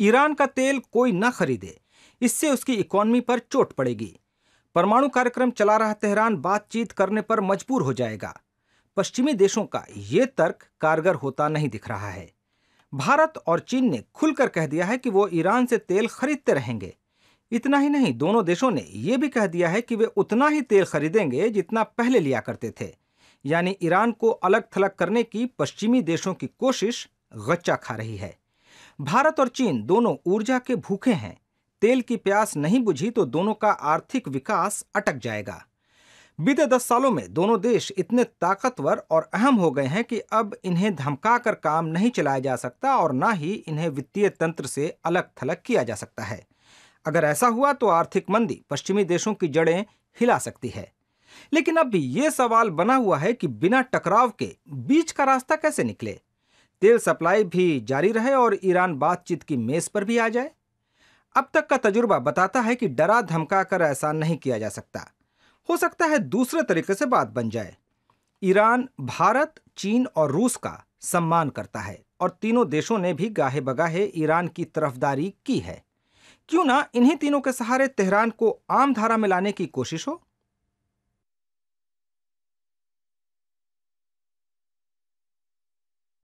Iran का तेल कोई न खरीदे इससे उसकी इकोनॉमी पर चोट पड़ेगी परमाणु कार्यक्रम चला रहा तेहरान बातचीत करने पर मजबूर हो जाएगा पश्चिमी देशों का यह तर्क कारगर होता नहीं दिख रहा है भारत और चीन ने खुलकर कह दिया है कि वो ईरान से तेल खरीदते रहेंगे इतना ही नहीं दोनों देशों ने यह भी कह दिया है कि वे उतना ही तेल खरीदेंगे जितना पहले लिया करते थे यानी ईरान को अलग थलग करने की पश्चिमी देशों की कोशिश गच्चा खा रही है भारत और चीन दोनों ऊर्जा के भूखे हैं तेल की प्यास नहीं बुझी तो दोनों का आर्थिक विकास अटक जाएगा बीते दस सालों में दोनों देश इतने ताकतवर और अहम हो गए हैं कि अब इन्हें धमका कर काम नहीं चलाया जा सकता और ना ही इन्हें वित्तीय तंत्र से अलग थलग किया जा सकता है अगर ऐसा हुआ तो आर्थिक मंदी पश्चिमी देशों की जड़ें हिला सकती है लेकिन अब भी ये सवाल बना हुआ है कि बिना टकराव के बीच का रास्ता कैसे निकले तेल सप्लाई भी जारी रहे और ईरान बातचीत की मेज़ पर भी आ जाए अब तक का तजुर्बा बताता है कि डरा धमका कर ऐसा नहीं किया जा सकता हो सकता है दूसरे तरीके से बात बन जाए ईरान भारत चीन और रूस का सम्मान करता है और तीनों देशों ने भी गाहे बगाहे ईरान की तरफदारी की है क्यों ना इन्हीं तीनों के सहारे तेहरान को आम धारा में लाने की कोशिश हो